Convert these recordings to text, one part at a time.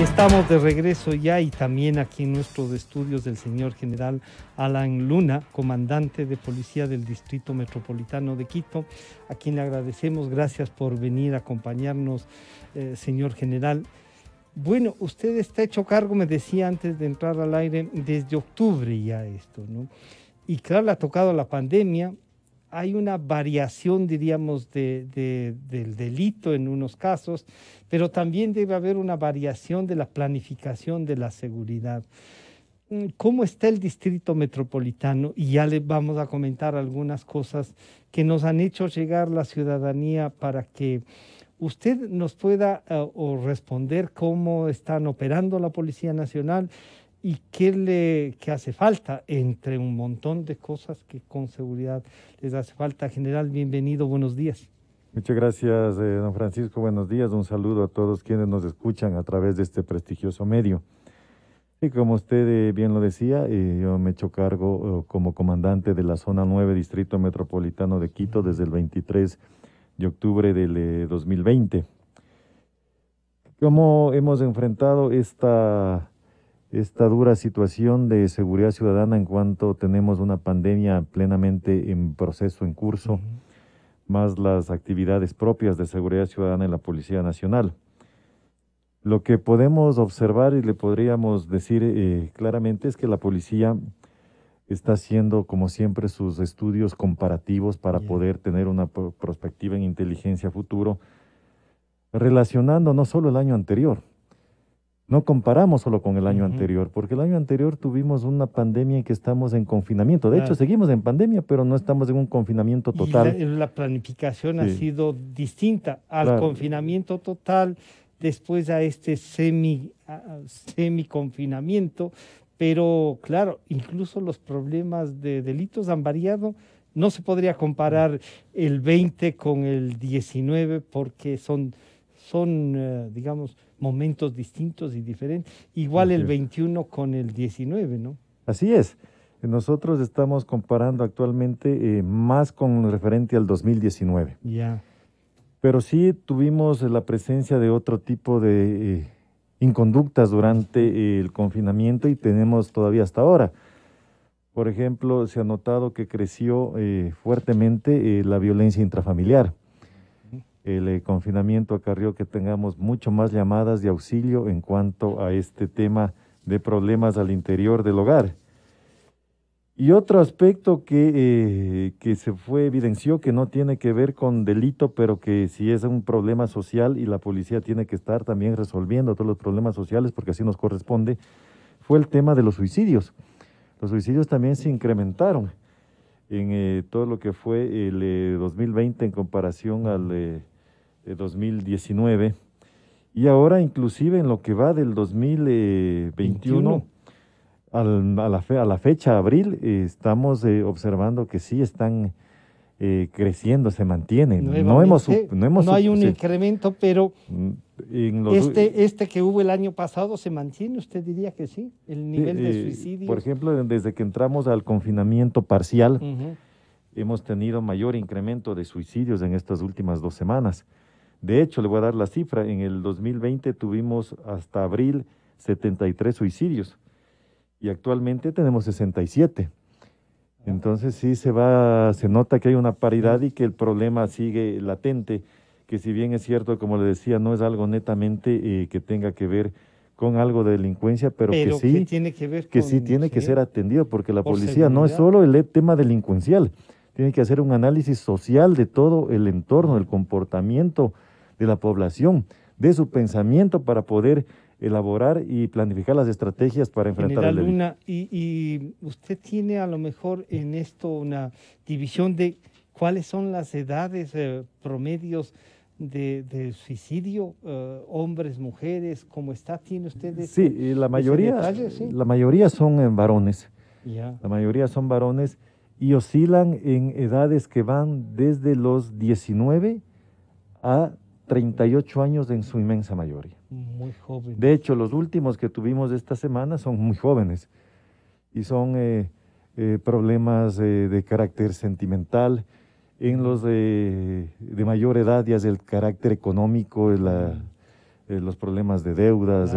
Estamos de regreso ya y también aquí en nuestros estudios del señor general Alan Luna, comandante de policía del Distrito Metropolitano de Quito, a quien le agradecemos. Gracias por venir a acompañarnos, eh, señor general. Bueno, usted está hecho cargo, me decía antes de entrar al aire, desde octubre ya esto, ¿no? Y claro, le ha tocado la pandemia, hay una variación, diríamos, del delito en unos casos, pero también debe haber una variación de la planificación de la seguridad. ¿Cómo está el distrito metropolitano? Y ya le vamos a comentar algunas cosas que nos han hecho llegar la ciudadanía para que usted nos pueda eh, responder cómo están operando la Policía Nacional y qué le hace falta entre un montón de cosas que con seguridad les hace falta. General, bienvenido, buenos días. Muchas gracias, eh, don Francisco. Buenos días. Un saludo a todos quienes nos escuchan a través de este prestigioso medio. Y como usted eh, bien lo decía, eh, yo me he hecho cargo como comandante de la Zona 9, Distrito Metropolitano de Quito, desde el 23 de octubre del 2020. ¿Cómo hemos enfrentado esta esta dura situación de seguridad ciudadana en cuanto tenemos una pandemia plenamente en proceso, en curso, más las actividades propias de seguridad ciudadana en la Policía Nacional. Lo que podemos observar y le podríamos decir eh, claramente es que la policía está haciendo, como siempre, sus estudios comparativos para poder tener una perspectiva en inteligencia futuro, relacionando no solo el año anterior, no comparamos solo con el año anterior, porque el año anterior tuvimos una pandemia en que estamos en confinamiento. De hecho, seguimos en pandemia, pero no estamos en un confinamiento total. la, planificación ha sido distinta al confinamiento total, después a este semi, confinamiento. Pero claro, incluso los problemas de delitos han variado. No se podría comparar el 20 con el 19 porque son, son eh, digamos, momentos distintos y diferentes. Igual el 21 con el 19, ¿no? Así es. Nosotros estamos comparando actualmente eh, más con referente al 2019. Ya. Pero sí tuvimos la presencia de otro tipo de eh, inconductas durante eh, el confinamiento y tenemos todavía hasta ahora. Por ejemplo, se ha notado que creció fuertemente la violencia intrafamiliar el eh, confinamiento acarrió que tengamos mucho más llamadas de auxilio en cuanto a este tema de problemas al interior del hogar. Y otro aspecto eh, que, se fue evidenció que no tiene que ver con delito, pero que sí es un problema social y la policía tiene que estar también resolviendo todos los problemas sociales porque así nos corresponde, fue el tema de los suicidios. Los suicidios también se incrementaron en eh, todo lo que fue el 2020 en comparación al de 2019 y ahora inclusive en lo que va del 2021 al, a, la fe, a, la fecha abril eh, estamos eh, observando que sí están eh, creciendo, se mantienen. No hemos, no, hay un incremento, pero mm, este, este que hubo el año pasado se mantiene, usted diría que sí, el nivel de suicidio. Por ejemplo, desde que entramos al confinamiento parcial, hemos tenido mayor incremento de suicidios en estas últimas dos semanas. De hecho, le voy a dar la cifra, en el 2020 tuvimos hasta abril 73 suicidios y actualmente tenemos 67. Entonces sí se va, se nota que hay una paridad y que el problema sigue latente, que si bien es cierto, como le decía, no es algo netamente eh, que tenga que ver con algo de delincuencia, pero, que sí tiene que, ver sí tiene que ser atendido, porque la policía no es solo el tema delincuencial, tiene que hacer un análisis social de todo el entorno, el comportamiento de la población, de su pensamiento para poder elaborar y planificar las estrategias para enfrentar General Luna, y, usted tiene a lo mejor en esto una división de cuáles son las edades eh, promedios de, suicidio, eh, hombres, mujeres, cómo está, tiene ustedes. Sí, la mayoría, la mayoría son eh, varones. La mayoría son varones y oscilan en edades que van desde los 19 a 38 años en su inmensa mayoría. Muy joven. De hecho, los últimos que tuvimos esta semana son muy jóvenes y son eh, eh, problemas eh, de carácter sentimental. En los de, mayor edad ya es el carácter económico, los problemas de deudas,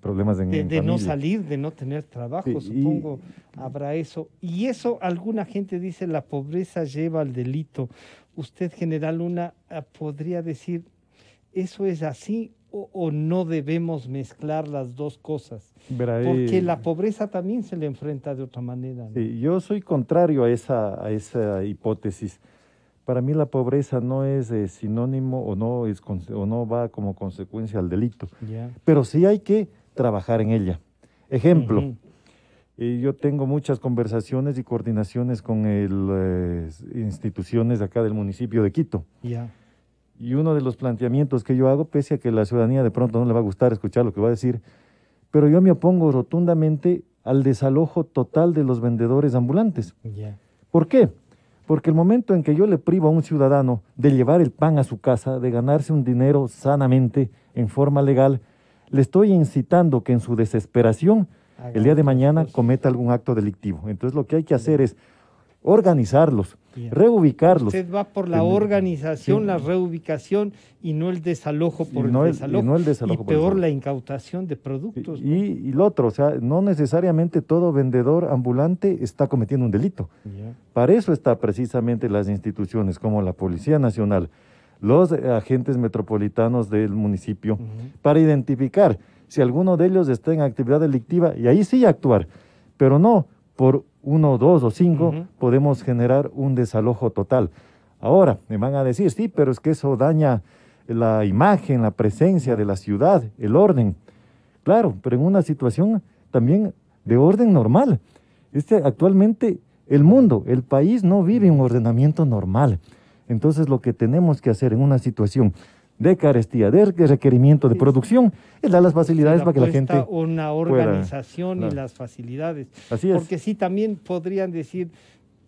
problemas en, de, de no salir, de no tener trabajo, supongo, habrá eso. Y eso alguna gente dice, la pobreza lleva al delito usted, general Luna, ah, podría decir, ¿eso es así o, no debemos mezclar las dos cosas? Porque eh, la pobreza también se le enfrenta de otra manera. yo soy contrario a esa, a esa hipótesis. Para mí la pobreza no es eh, sinónimo o no, es, o no va como consecuencia al delito. Pero sí hay que trabajar en ella. Ejemplo, yo tengo muchas conversaciones y coordinaciones con las eh, instituciones acá del municipio de Quito. Y uno de los planteamientos que yo hago, pese a que la ciudadanía de pronto no le va a gustar escuchar lo que va a decir, pero yo me opongo rotundamente al desalojo total de los vendedores ambulantes. ¿Por qué? Porque el momento en que yo le privo a un ciudadano de llevar el pan a su casa, de ganarse un dinero sanamente, en forma legal, le estoy incitando que en su desesperación el día de mañana cometa algún acto delictivo. Entonces lo que hay que hacer es organizarlos, reubicarlos. Usted va por la organización, la reubicación y no el desalojo por y no el, desalojo. Y, el peor la incautación de productos. Y, lo otro, o sea, no necesariamente todo vendedor ambulante está cometiendo un delito. Para eso están precisamente las instituciones como la Policía Nacional, los agentes metropolitanos del municipio, para identificar si alguno de ellos está en actividad delictiva, y ahí sí actuar, pero no por uno, dos o cinco podemos generar un desalojo total. Ahora, me van a decir, sí, pero es que eso daña la imagen, la presencia de la ciudad, el orden. Claro, pero en una situación también de orden normal. Este, actualmente el mundo, el país no vive un ordenamiento normal. Entonces lo que tenemos que hacer en una situación de carestía, de requerimiento de producción, es dar las facilidades para que la gente. Una organización y las facilidades. Así es. Porque sí, también podrían decir,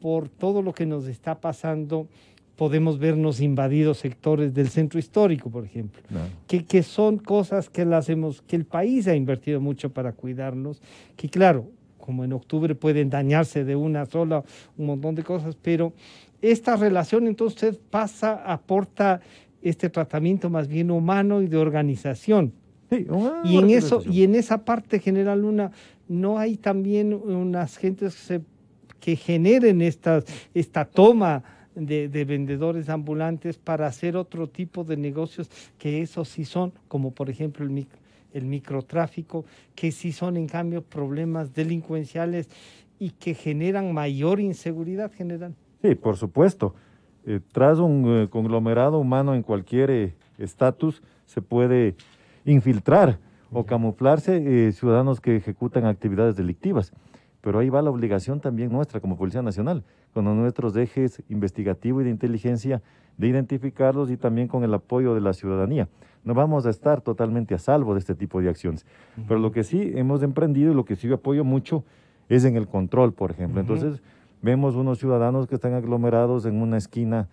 por todo lo que nos está pasando, podemos vernos invadidos sectores del centro histórico, por ejemplo, que, que, son cosas que las hemos, que el país ha invertido mucho para cuidarnos, que claro, como en octubre pueden dañarse de una sola, un montón de cosas, pero esta relación entonces pasa, aporta este tratamiento más bien humano y de organización. y en eso y en esa parte general una no hay también unas gentes que, generen estas esta toma de, vendedores ambulantes para hacer otro tipo de negocios que esos sí son como por ejemplo el el microtráfico que sí son en cambio problemas delincuenciales y que generan mayor inseguridad general sí por supuesto eh, tras un eh, conglomerado humano en cualquier eh, estatus se puede infiltrar o camuflarse ciudadanos que ejecutan actividades delictivas. Pero ahí va la obligación también nuestra como Policía Nacional, con nuestros ejes investigativo y de inteligencia, de identificarlos y también con el apoyo de la ciudadanía. No vamos a estar totalmente a salvo de este tipo de acciones. Pero lo que sí hemos emprendido y lo que sí yo apoyo mucho es en el control, por ejemplo. Entonces, Vemos unos ciudadanos que están aglomerados en una esquina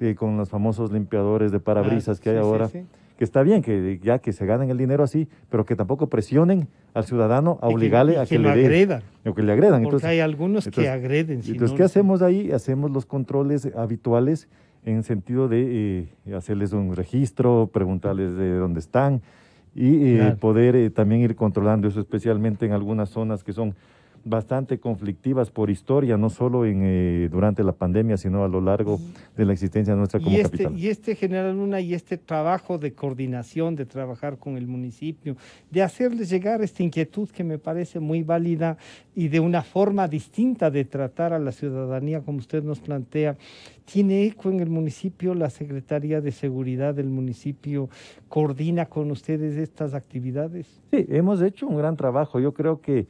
eh, con los famosos limpiadores de parabrisas ah, que hay ahora. Que está bien, que ya que se ganen el dinero así, pero que tampoco presionen al ciudadano a obligarle a que, le agredan. O que le agredan. Porque entonces, hay algunos que agreden. Si entonces, ¿qué hacemos ahí? Hacemos los controles habituales en sentido de eh, hacerles un registro, preguntarles de dónde están y eh, poder también ir controlando eso, especialmente en algunas zonas que son bastante conflictivas por historia, no solo en, eh, durante la pandemia, sino a lo largo de la existencia nuestra como y este, Y este General Luna y este trabajo de coordinación, de trabajar con el municipio, de hacerles llegar esta inquietud que me parece muy válida y de una forma distinta de tratar a la ciudadanía, como usted nos plantea, tiene eco en el municipio, la Secretaría de Seguridad del municipio coordina con ustedes estas actividades. Sí, hemos hecho un gran trabajo. Yo creo que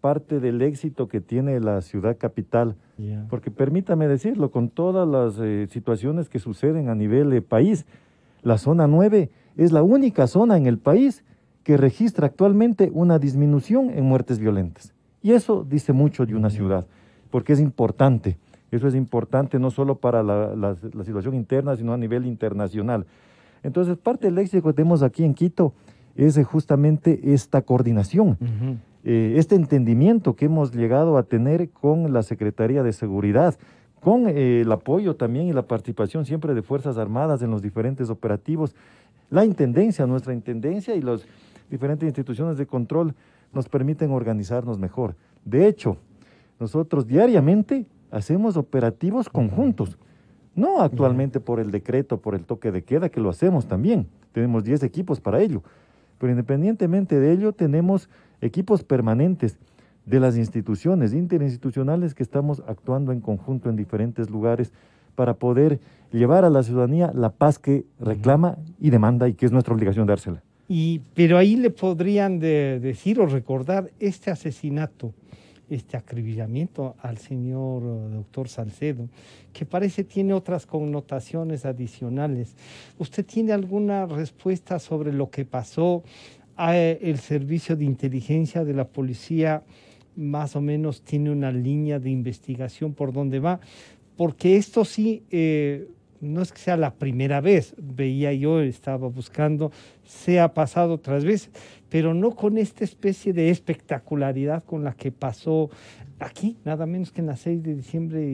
parte del éxito que tiene la ciudad capital. Porque permítame decirlo, con todas las eh, situaciones que suceden a nivel de eh, país, la zona 9 es la única zona en el país que registra actualmente una disminución en muertes violentas. Y eso dice mucho de una ciudad, porque es importante. Eso es importante no solo para la, situación interna, sino a nivel internacional. Entonces, parte del éxito que tenemos aquí en Quito es eh, justamente esta coordinación. Eh, este entendimiento que hemos llegado a tener con la Secretaría de Seguridad, con eh, el apoyo también y la participación siempre de Fuerzas Armadas en los diferentes operativos, la Intendencia, nuestra Intendencia y las diferentes instituciones de control nos permiten organizarnos mejor. De hecho, nosotros diariamente hacemos operativos conjuntos. No actualmente por el decreto, por el toque de queda, que lo hacemos también. Tenemos 10 equipos para ello. Pero independientemente de ello, tenemos equipos permanentes de las instituciones interinstitucionales que estamos actuando en conjunto en diferentes lugares para poder llevar a la ciudadanía la paz que reclama y demanda y que es nuestra obligación dársela. Y, pero ahí le podrían decir o recordar este asesinato, este acribillamiento al señor eh, doctor Salcedo, que parece tiene otras connotaciones adicionales. ¿Usted tiene alguna respuesta sobre lo que pasó? Ah, eh, el servicio de inteligencia de la policía más o menos tiene una línea de investigación por donde va, porque esto sí, eh, no es que sea la primera vez, veía yo, estaba buscando, se ha pasado otras veces, pero no con esta especie de espectacularidad con la que pasó aquí, nada menos que en la 6 de diciembre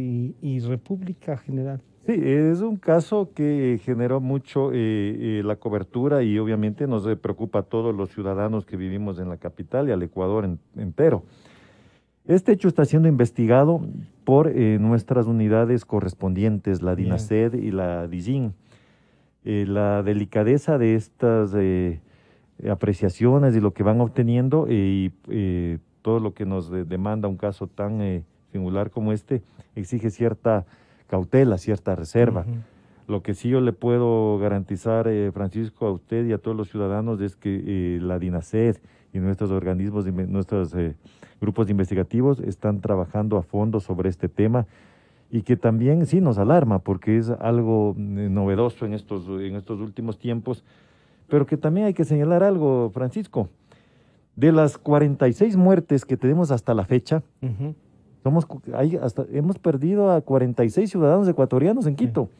y República General. Sí, es un caso que generó mucho eh, eh, la cobertura y obviamente nos preocupa a todos los ciudadanos que vivimos en la capital y al Ecuador entero. Este hecho está siendo investigado por eh, nuestras unidades correspondientes, la DINASED y la DIGIN. la delicadeza de estas apreciaciones y lo que van obteniendo y todo lo que nos demanda un caso tan singular como este exige cierta cautela, cierta reserva. Lo que sí yo le puedo garantizar, eh, Francisco, a usted y a todos los ciudadanos es que eh, la DINASED y nuestros organismos, nuestros eh, grupos investigativos están trabajando a fondo sobre este tema y que también sí nos alarma porque es algo novedoso en estos, en estos últimos tiempos, pero que también hay que señalar algo, Francisco. De las 46 muertes que tenemos hasta la fecha, hasta, hemos perdido a 46 ciudadanos ecuatorianos en Quito.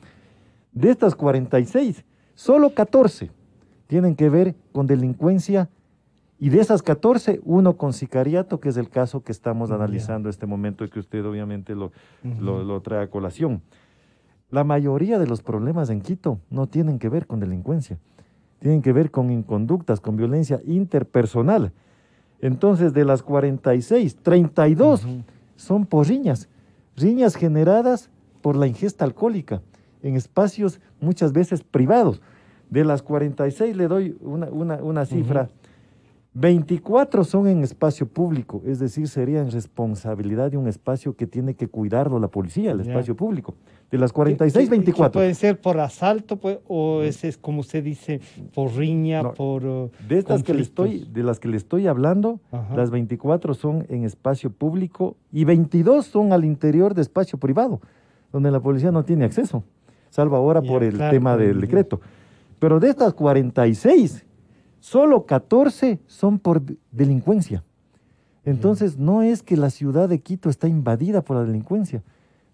De estas 46, solo 14 tienen que ver con delincuencia y de esas 14, uno con sicariato, que es el caso que estamos analizando en este momento y que usted obviamente lo, lo, trae a colación. La mayoría de los problemas en Quito no tienen que ver con delincuencia, tienen que ver con inconductas, con violencia interpersonal. Entonces, de las 46, 32 son por riñas, riñas generadas por la ingesta alcohólica en espacios muchas veces privados. De las 46 le doy una, una, una cifra 24 son en espacio público, es decir, serían responsabilidad de un espacio que tiene que cuidarlo la policía, el espacio público. De las 46, 24. puede ser por asalto pues, o es, como se dice, por riña, por... Uh, de, estas que le estoy, de las que le estoy hablando, las 24 son en espacio público y 22 son al interior de espacio privado, donde la policía no tiene acceso, salvo ahora por el tema del decreto. Pero de estas 46 solo 14 son por delincuencia. Entonces, no es que la ciudad de Quito está invadida por la delincuencia.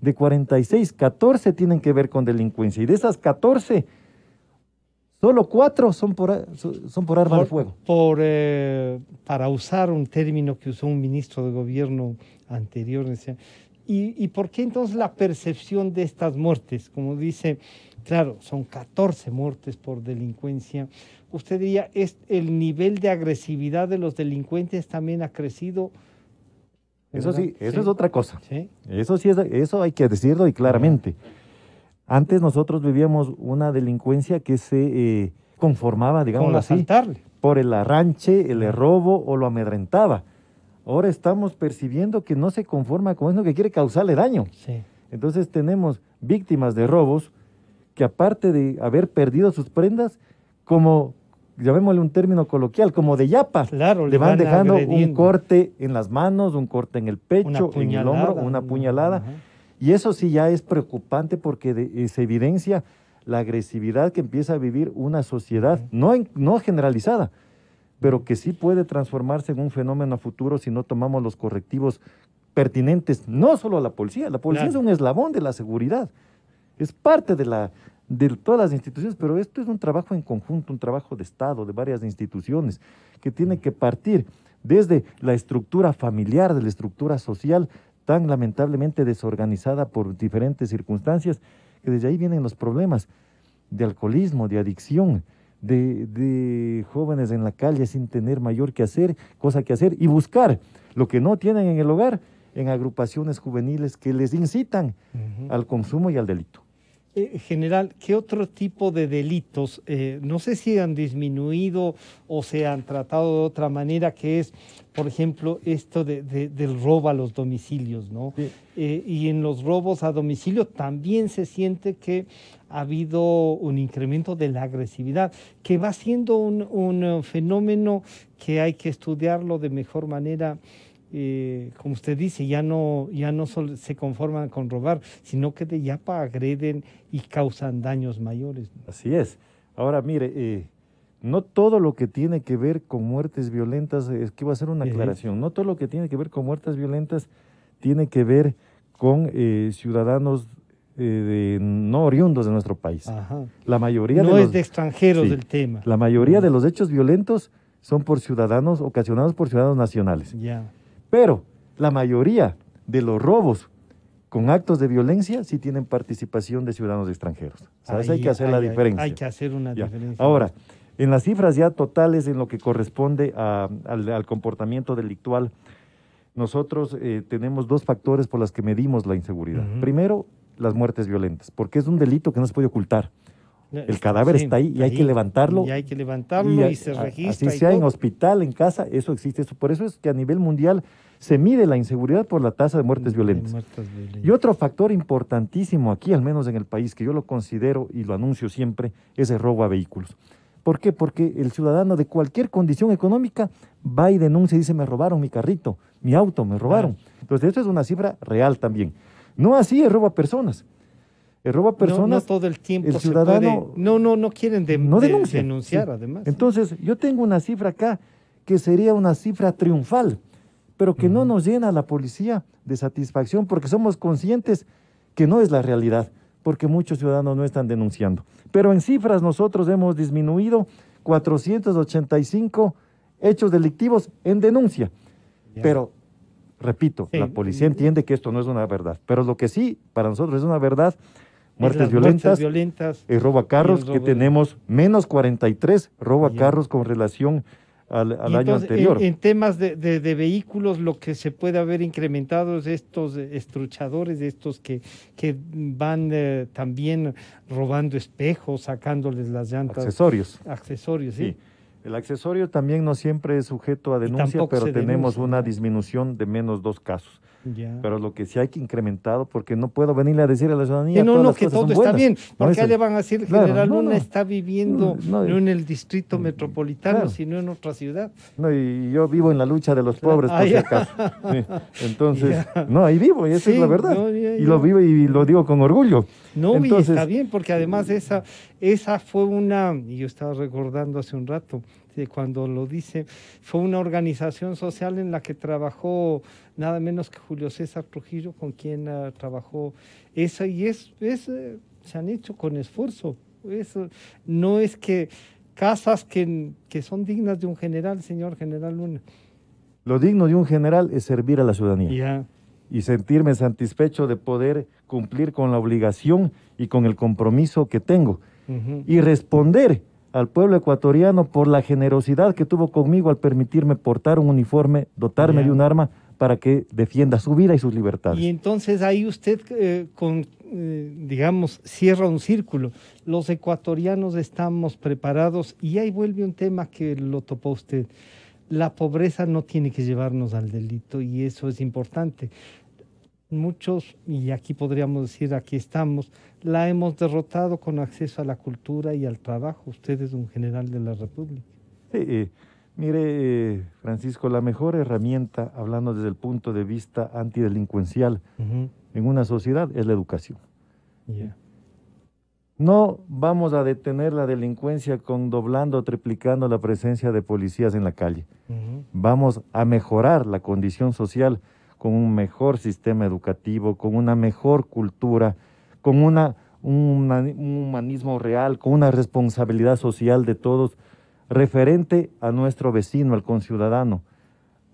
De 46, 14 tienen que ver con delincuencia. Y de esas 14, solo 4 son por, son por arma de fuego. Por, eh, para usar un término que usó un ministro de gobierno anterior, decía, ¿Y, por qué entonces la percepción de estas muertes? Como dice, claro, son 14 muertes por delincuencia. Usted diría, ¿es ¿el nivel de agresividad de los delincuentes también ha crecido? Eso sí, eso es otra cosa. Eso sí, es, eso hay que decirlo y claramente. Antes nosotros vivíamos una delincuencia que se eh, conformaba, digamos así, por el arranche, el robo o lo amedrentaba ahora estamos percibiendo que no se conforma con eso, que quiere causarle daño. Entonces tenemos víctimas de robos que aparte de haber perdido sus prendas, como llamémosle un término coloquial, como de yapa, le, van, dejando un corte en las manos, un corte en el pecho, en el hombro, una puñalada. Y eso sí ya es preocupante porque se evidencia la agresividad que empieza a vivir una sociedad, no generalizada, pero que sí puede transformarse en un fenómeno a futuro si no tomamos los correctivos pertinentes, no solo a la policía, la policía es un eslabón de la seguridad, es parte de, la, de todas las instituciones, pero esto es un trabajo en conjunto, un trabajo de Estado, de varias instituciones, que tiene que partir desde la estructura familiar, de la estructura social, tan lamentablemente desorganizada por diferentes circunstancias, que desde ahí vienen los problemas de alcoholismo, de adicción, de, de, jóvenes en la calle sin tener mayor que hacer, cosa que hacer, y buscar lo que no tienen en el hogar en agrupaciones juveniles que les incitan al consumo y al delito. Eh, general, ¿qué otro tipo de delitos, eh, no sé si han disminuido o se han tratado de otra manera, que es, por ejemplo, esto de, del robo a los domicilios, ¿no? Eh, y en los robos a domicilio también se siente que ha habido un incremento de la agresividad, que va siendo un, un fenómeno que hay que estudiarlo de mejor manera como usted dice, ya no, ya no solo se conforman con robar, sino que de yapa agreden y causan daños mayores. Así es. Ahora, mire, eh, no todo lo que tiene que ver con muertes violentas, eh, es que iba a hacer una aclaración, no todo lo que tiene que ver con muertes violentas tiene que ver con eh, ciudadanos no oriundos de nuestro país. La mayoría no es de extranjeros el del tema. La mayoría de los hechos violentos son por ciudadanos ocasionados por ciudadanos nacionales. Ya. Pero la mayoría de los robos con actos de violencia sí tienen participación de ciudadanos extranjeros. hay que hacer la diferencia. Hay, que hacer una diferencia. Ahora, en las cifras ya totales en lo que corresponde al, comportamiento delictual, nosotros eh, tenemos dos factores por los que medimos la inseguridad. Primero, las muertes violentas, porque es un delito que no se puede ocultar. El cadáver está ahí y hay que levantarlo. Y hay que levantarlo y, se registra. Así sea en hospital, en casa, eso existe. Eso. Por eso es que a nivel mundial se mide la inseguridad por la tasa de mm, muertes violentas. Y otro factor importantísimo aquí, al menos en el país, que yo lo considero y lo anuncio siempre, es el robo a vehículos. ¿Por qué? Porque el ciudadano de cualquier condición económica va y denuncia y dice, me robaron mi carrito, mi auto, me robaron. Ah. Entonces, eso es una cifra real también. No así el robo a personas robo eh, roba personas. todo el tiempo. El ciudadano. no, no, no quieren denunciar, además. Entonces, yo tengo una cifra acá que sería una cifra triunfal, pero que no nos llena a la policía de satisfacción porque somos conscientes que no es la realidad, porque muchos ciudadanos no están denunciando. Pero en cifras nosotros hemos disminuido 485 hechos delictivos en denuncia. Pero, repito, la policía entiende que esto no es una verdad, pero lo que sí para nosotros es una verdad muertes violentas, violentas, eh, roba carros, que tenemos menos 43 roba carros con relación al, año anterior. En, temas de, vehículos, lo que se puede haber incrementado es estos estruchadores, estos que, que van eh, también robando espejos, sacándoles las llantas. Accesorios. Accesorios, sí. El accesorio también no siempre es sujeto a denuncia, pero tenemos una disminución de menos dos casos. Pero lo que sí hay que incrementar, porque no puedo venirle a decir a la ciudadanía que no, no, todo está bien, porque le van a decir, General está viviendo no, en el distrito metropolitano, sino en otra ciudad. No, y yo vivo en la lucha de los pobres, si acaso. Entonces, no, ahí vivo, y esa es la verdad. y lo vivo y lo digo con orgullo. No, y está bien, porque además esa, esa fue una, y yo estaba recordando hace un rato, este, cuando lo dice, fue una organización social en la que trabajó nada menos que Julio César Trujillo, con quien ah, trabajó esa, y es, es eh, se han hecho con esfuerzo. Eso no es que casas que, que son dignas de un general, señor general Luna. Lo digno de un general es servir a la ciudadanía. Y sentirme satisfecho de poder cumplir con la obligación y con el compromiso que tengo. Y responder al pueblo ecuatoriano por la generosidad que tuvo conmigo al permitirme portar un uniforme, dotarme de un arma para que defienda su vida y sus libertades. Y entonces ahí usted, eh, con, eh, digamos, cierra un círculo. Los ecuatorianos estamos preparados y ahí vuelve un tema que lo topó usted. La pobreza no tiene que llevarnos al delito y eso es importante muchos, y aquí podríamos decir, aquí estamos, la hemos derrotado con acceso a la cultura y al trabajo. Usted es un general de la República. mire, Francisco, la mejor herramienta, hablando desde el punto de vista antidelincuencial en una sociedad, es la educación. No vamos a detener la delincuencia con doblando o triplicando la presencia de policías en la calle. Vamos a mejorar la condición social con un mejor sistema educativo, con una mejor cultura, con una, un, humanismo real, con una responsabilidad social de todos referente a nuestro vecino, al conciudadano,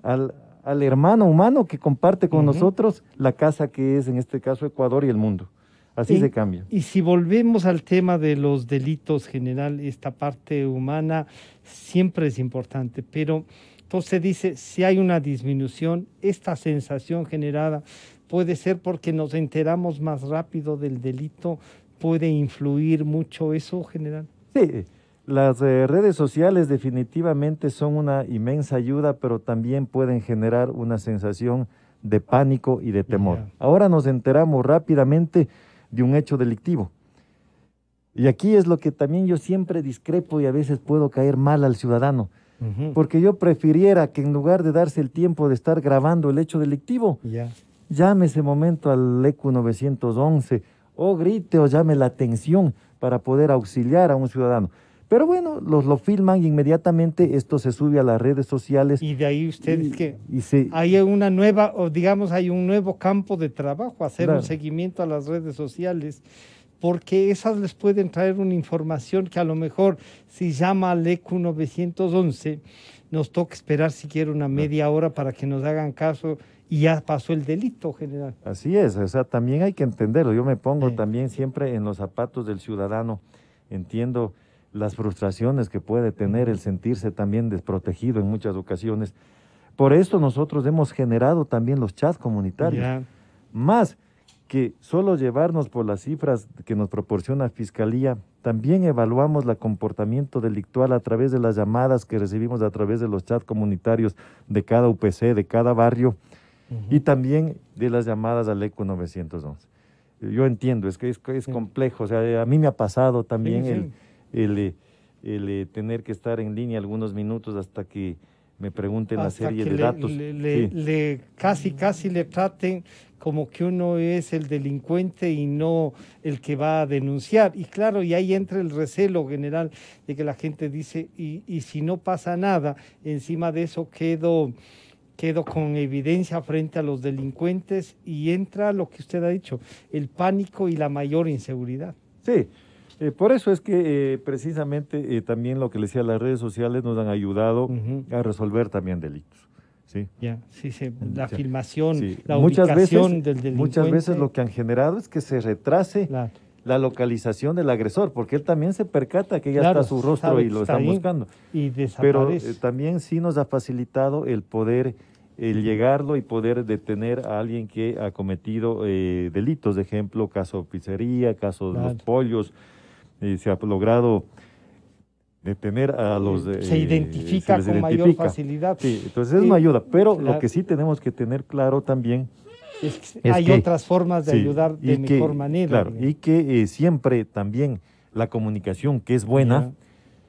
al, al hermano humano que comparte con nosotros la casa que es en este caso Ecuador y el mundo. Así se cambia. Y si volvemos al tema de los delitos general, esta parte humana siempre es importante, pero entonces dice, si hay una disminución, esta sensación generada puede ser porque nos enteramos más rápido del delito, puede influir mucho eso, general. Sí, las eh, redes sociales definitivamente son una inmensa ayuda, pero también pueden generar una sensación de pánico y de temor. Ahora nos enteramos rápidamente de un hecho delictivo. Y aquí es lo que también yo siempre discrepo y a veces puedo caer mal al ciudadano. Porque yo prefiriera que en lugar de darse el tiempo de estar grabando el hecho delictivo, llame ese momento al ECU 911 o grite o llame la atención para poder auxiliar a un ciudadano. Pero bueno, los lo filman inmediatamente esto se sube a las redes sociales. Y de ahí ustedes que hay una nueva, o digamos, hay un nuevo campo de trabajo, hacer un seguimiento a las redes sociales porque esas les pueden traer una información que a lo mejor si llama al e ECU 911 nos toca esperar siquiera una media hora para que nos hagan caso y ya pasó el delito general. Así es, o sea, también hay que entenderlo. Yo me pongo también siempre en los zapatos del ciudadano. Entiendo las frustraciones que puede tener el sentirse también desprotegido en muchas ocasiones. Por esto nosotros hemos generado también los chats comunitarios. Más, que solo llevarnos por las cifras que nos proporciona Fiscalía, también evaluamos el comportamiento delictual a través de las llamadas que recibimos a través de los chats comunitarios de cada UPC, de cada barrio, y también de las llamadas al ECO 911. Yo entiendo, es que es, complejo, o sea, a mí me ha pasado también el, eh, eh, tener que estar en línea algunos minutos hasta que me pregunten la serie de datos. Le, casi, casi le traten como que uno es el delincuente y no el que va a denunciar. Y claro, y ahí entra el recelo general de que la gente dice, y, si no pasa nada, encima de eso quedo quedo con evidencia frente a los delincuentes y entra lo que usted ha dicho, el pánico y la mayor inseguridad. Sí, eh, por eso es que eh, precisamente eh, también lo que le decía, las redes sociales nos han ayudado a resolver también delitos la filmación, la muchas veces, del Muchas veces lo que han generado es que se retrase la localización del agresor, porque él también se percata que ya está su rostro y lo están buscando. Y Pero eh, también sí nos ha facilitado el poder el llegarlo y poder detener a alguien que ha cometido eh, delitos, de ejemplo, caso pizzería, caso de los pollos, eh, se ha logrado de tener a los... Mm, se eh, identifica con mayor facilidad. Sí, entonces es una ayuda, pero lo que sí tenemos que tener claro también... Es que hay otras formas de ayudar de mejor manera. y que eh, siempre también la comunicación, que es buena,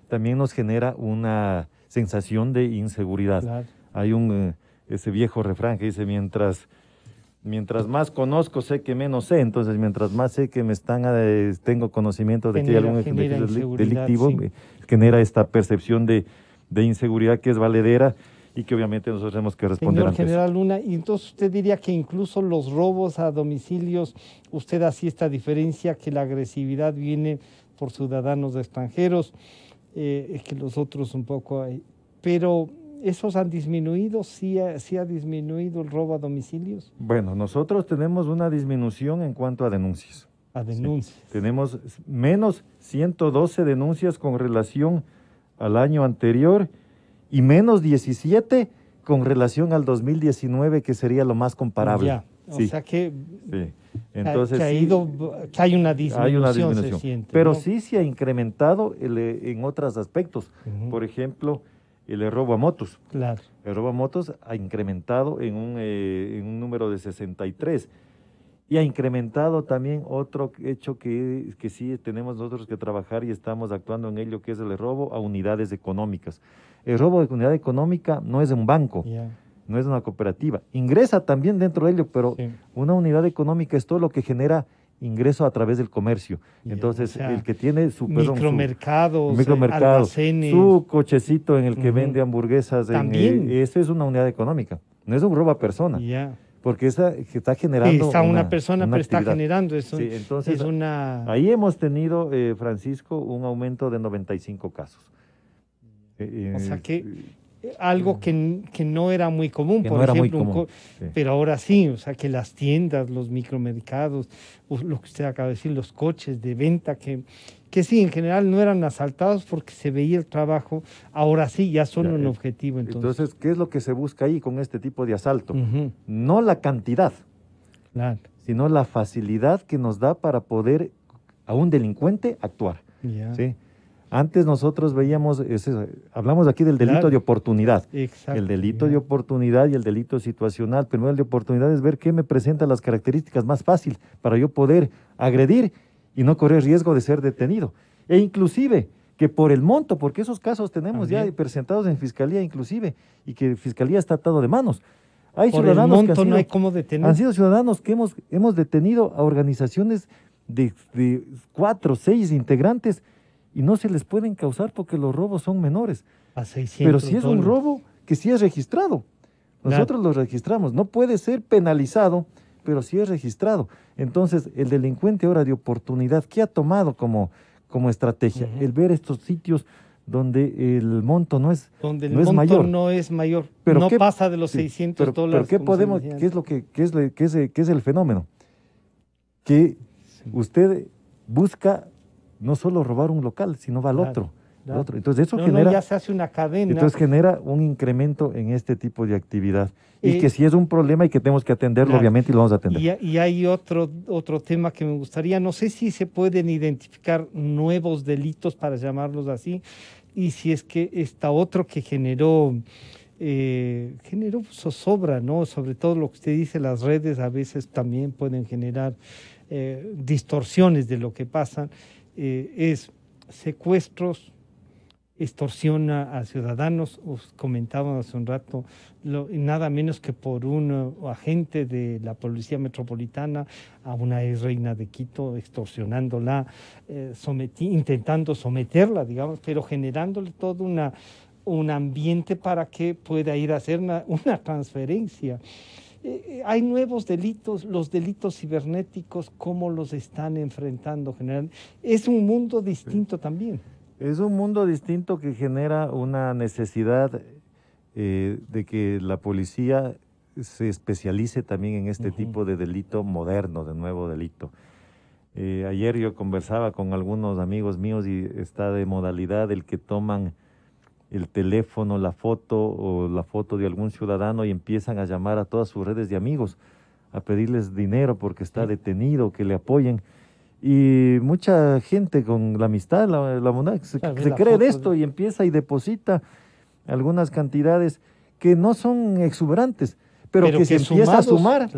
también nos genera una sensación de inseguridad. Hay un, eh, ese viejo refrán que dice, mientras mientras más conozco, sé que menos sé. Entonces, mientras más sé que me están, eh, tengo conocimiento de que hay algún delictivo, genera esta percepción de, de, inseguridad que es valedera y que obviamente nosotros tenemos que responder Señor General Luna, y entonces usted diría que incluso los robos a domicilios, usted así esta diferencia que la agresividad viene por ciudadanos extranjeros, eh, que los otros un poco... Pero ¿Esos han disminuido? ¿Sí ha, disminuido el robo a domicilios? Bueno, nosotros tenemos una disminución en cuanto a denuncias. A denuncias. Tenemos menos 112 denuncias con relación al año anterior y menos 17 con relación al 2019, que sería lo más comparable. O sea que, Entonces, ha ido, hay una disminución. Hay una disminución. Pero sí se ha incrementado eh, en otros aspectos. Por ejemplo, el robo a motos. Claro. El robo a motos ha incrementado en un, eh, número de 63. Y ha incrementado también otro hecho que, que sí tenemos nosotros que trabajar y estamos actuando en ello, que es el robo a unidades económicas. El robo de unidad económica no es un banco, no es una cooperativa. Ingresa también dentro de ello, pero una unidad económica es todo lo que genera ingreso a través del comercio. Entonces, el que tiene su... micromercado, micromercados, su, eh, micromercado, Su cochecito en el que vende hamburguesas. Eh, También. eso es una unidad económica. No es un robo a persona. porque Porque que está generando... está una, persona, pero está generando. eso. entonces, es una... ahí hemos tenido, eh, Francisco, un aumento de 95 casos. o sea que algo mm. que, que, no era muy común, por ejemplo, pero ahora sí, o sea, que las tiendas, los micromercados, lo que usted acaba de decir, los coches de venta, que, que sí, en general no eran asaltados porque se veía el trabajo, ahora sí, ya son un eh, objetivo. Entonces. ¿qué es lo que se busca ahí con este tipo de asalto? No la cantidad, sino la facilidad que nos da para poder a un delincuente actuar. ¿sí? Antes nosotros veíamos, hablamos aquí del delito de oportunidad. El delito de oportunidad y el delito situacional. Pero el de oportunidad es ver qué me presenta las características más fácil para yo poder agredir y no correr riesgo de ser detenido. E inclusive que por el monto, porque esos casos tenemos ya presentados en fiscalía inclusive y que fiscalía está atado de manos. Hay por el monto no hay cómo detener. Han sido ciudadanos que hemos, hemos detenido a organizaciones de, de cuatro, seis integrantes y no se les pueden causar porque los robos son menores. A 600 Pero si es un robo que sí es registrado, nosotros lo registramos, no puede ser penalizado pero sí es registrado. Entonces, el delincuente ahora de oportunidad, ¿qué ha tomado como, como estrategia? El ver estos sitios donde el monto no es, donde el monto no es mayor, no pasa de los 600 pero, dólares. Pero ¿qué podemos, qué es lo que, es, qué es, el fenómeno? Que usted busca no solo robar un local, sino va al otro. otro. Entonces eso genera... ya se hace una cadena. Entonces genera un incremento en este tipo de actividad. y que si es un problema y que tenemos que atenderlo, obviamente, y lo vamos a atender. Y, hay otro, otro tema que me gustaría, no sé si se pueden identificar nuevos delitos, para llamarlos así, y si es que está otro que generó... Eh, generó zozobra, ¿no? Sobre todo lo que usted dice, las redes a veces también pueden generar eh, distorsiones de lo que pasa. Eh, es secuestros, extorsiona a, ciudadanos, os comentábamos hace un rato, nada menos que por un eh, agente de la Policía Metropolitana a una ex reina de Quito, extorsionándola, eh, intentando someterla, digamos, pero generándole todo una, un ambiente para que pueda ir a hacer una transferencia. Eh, eh, hay nuevos delitos, los delitos cibernéticos, cómo los están enfrentando, general. Es un mundo distinto también. Es un mundo distinto que genera una necesidad eh, de que la policía se especialice también en este tipo de delito moderno, de nuevo delito. ayer yo conversaba con algunos amigos míos y está de modalidad el que toman el teléfono, la foto o la foto de algún ciudadano y empiezan a llamar a todas sus redes de amigos a pedirles dinero porque está detenido, que le apoyen. Y mucha gente con la amistad, la, la se, cree de esto y empieza y deposita algunas cantidades que no son exuberantes, pero, que, se empieza a sumar,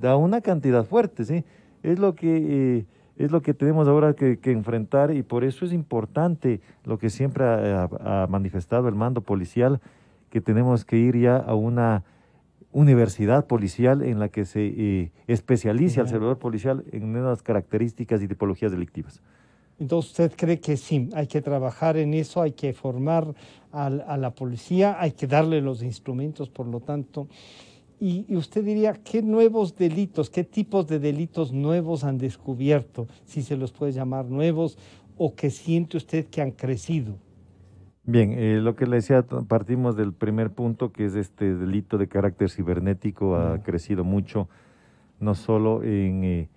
da una cantidad fuerte, ¿sí? Es lo que... Eh, es lo que tenemos ahora que, enfrentar y por eso es importante lo que siempre ha, manifestado el mando policial, que tenemos que ir ya a una universidad policial en la que se eh, especialice al servidor policial en nuevas características y tipologías delictivas. Entonces, ¿usted cree que sí? Hay que trabajar en eso, hay que formar a la policía, hay que darle los instrumentos, por lo tanto, y, usted diría, ¿qué nuevos delitos, qué tipos de delitos nuevos han descubierto, si se los puede llamar nuevos, o que siente usted que han crecido? Bien, eh, lo que le decía, partimos del primer punto, que es este delito de carácter cibernético, ha crecido mucho, no solo en... Eh,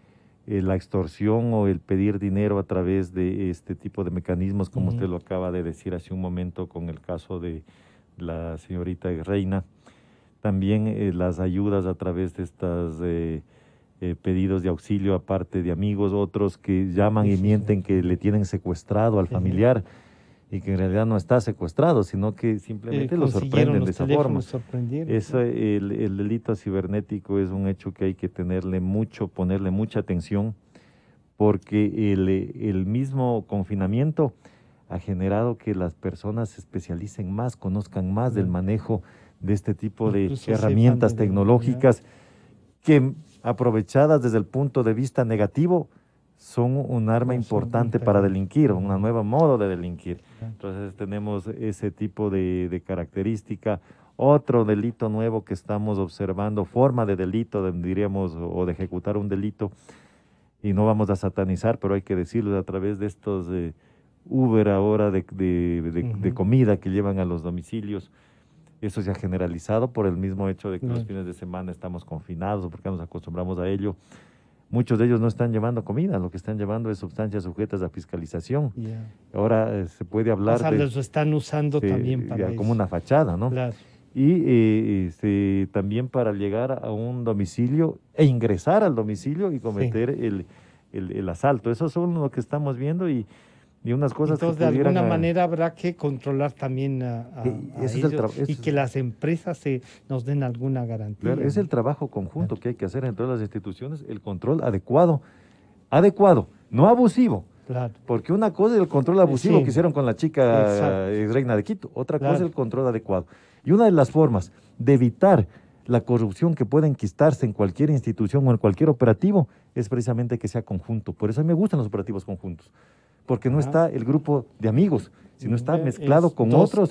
eh, la extorsión o el pedir dinero a través de este tipo de mecanismos, como usted lo acaba de decir hace un momento con el caso de la señorita Reina, también eh, las ayudas a través de estos eh, eh, pedidos de auxilio, aparte de amigos, otros que llaman y mienten que le tienen secuestrado al familiar y que en realidad no está secuestrado, sino que simplemente lo sorprenden de esa forma. Eso, el, delito cibernético es un hecho que hay que tenerle mucho, ponerle mucha atención, porque el, el mismo confinamiento ha generado que las personas se especialicen más, conozcan más del manejo de este tipo de herramientas tecnológicas que aprovechadas desde el punto de vista negativo son un arma importante para delinquir, un nuevo modo de delinquir. Entonces tenemos ese tipo de, característica. Otro delito nuevo que estamos observando, forma de delito, diríamos, o de ejecutar un delito, y no vamos a satanizar, pero hay que decirlo a través de estos eh, Uber ahora de, comida que llevan a los domicilios eso se ha generalizado por el mismo hecho de que los mm. fines de semana estamos confinados o porque nos acostumbramos a ello. Muchos de ellos no están llevando comida, lo que están llevando es sustancias sujetas a fiscalización. Ahora eh, se puede hablar o sea, de, los están usando también para como una fachada, ¿no? Claro. Y eh, este, también para llegar a un domicilio e ingresar al domicilio y cometer el, el, asalto. Eso es lo que estamos viendo y unas cosas Entonces, de alguna manera habrá que controlar también a, eh, y que las empresas se nos den alguna garantía. es el trabajo conjunto que hay que hacer entre las instituciones, el control adecuado, adecuado, no abusivo. Porque una cosa es el control abusivo que hicieron con la chica eh, reina de Quito, otra cosa es el control adecuado. Y una de las formas de evitar la corrupción que puede enquistarse en cualquier institución o en cualquier operativo es precisamente que sea conjunto. Por eso a mí me gustan los operativos conjuntos porque no está el grupo de amigos, sino está mm, mezclado con, otros,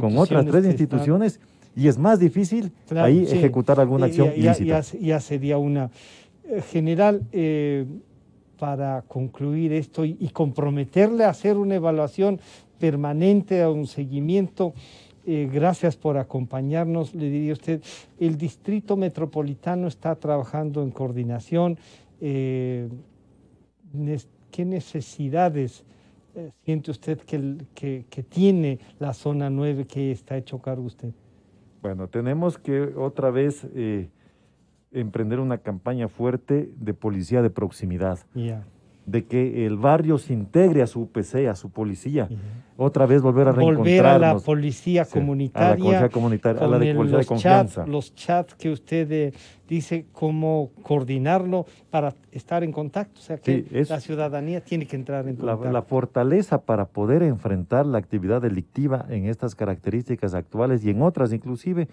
con otras tres instituciones y es más difícil ahí ejecutar alguna acción y, ilícita. Ya, sería una. Eh, general, eh, para concluir esto y, comprometerle a hacer una evaluación permanente, a un seguimiento, eh, gracias por acompañarnos, le diría usted, el distrito metropolitano está trabajando en coordinación qué necesidades eh, siente usted que, que, tiene la zona 9 que está hecho cargo usted? Bueno, tenemos que otra vez eh, emprender una campaña fuerte de policía de proximidad. Ya de que el barrio se integre a su PC a su policía. Otra vez volver a reencontrarnos. Volver a la policía comunitaria. a la policía comunitaria, a la de, policía confianza. los chats que usted eh, dice cómo coordinarlo para estar en contacto. O sea que la ciudadanía tiene que entrar en contacto. La, fortaleza para poder enfrentar la actividad delictiva en estas características actuales y en otras inclusive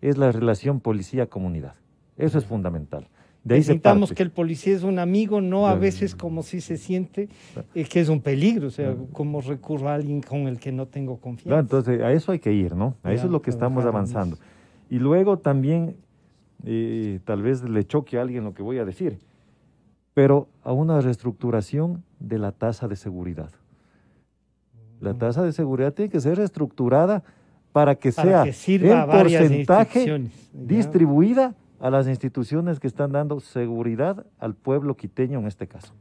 es la relación policía-comunidad. Eso es fundamental. De que el policía es un amigo, no a veces como si se siente eh, que es un peligro, o sea, como recurro a alguien con el que no tengo confianza. entonces a eso hay que ir, ¿no? A eso es lo que estamos avanzando. Y luego también, eh, tal vez le choque a alguien lo que voy a decir, pero a una reestructuración de la tasa de seguridad. La tasa de seguridad tiene que ser reestructurada para que sea en porcentaje distribuida a las instituciones que están dando seguridad al pueblo quiteño en este caso.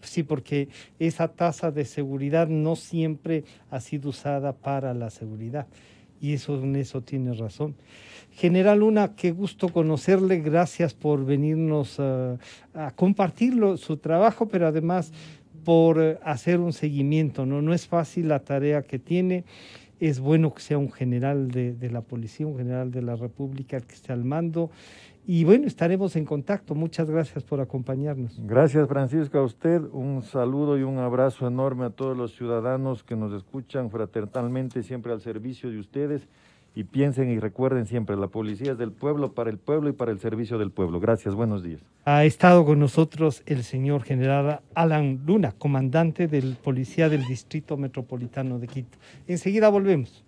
Sí, porque esa tasa de seguridad no siempre ha sido usada para la seguridad. Y eso, en eso tiene razón. General Luna, qué gusto conocerle. Gracias por venirnos ah, a compartirlo, su trabajo, pero además por hacer un seguimiento. ¿no? no es fácil la tarea que tiene. Es bueno que sea un general de, de la policía, un general de la República que esté al mando y bueno, estaremos en contacto. Muchas gracias por acompañarnos. Gracias, Francisco, a usted. Un saludo y un abrazo enorme a todos los ciudadanos que nos escuchan fraternalmente, siempre al servicio de ustedes. Y piensen y recuerden siempre, la policía es del pueblo, para el pueblo y para el servicio del pueblo. Gracias, buenos días. Ha estado con nosotros el señor general Alan Luna, comandante del Policía del Distrito Metropolitano de Quito. Enseguida volvemos.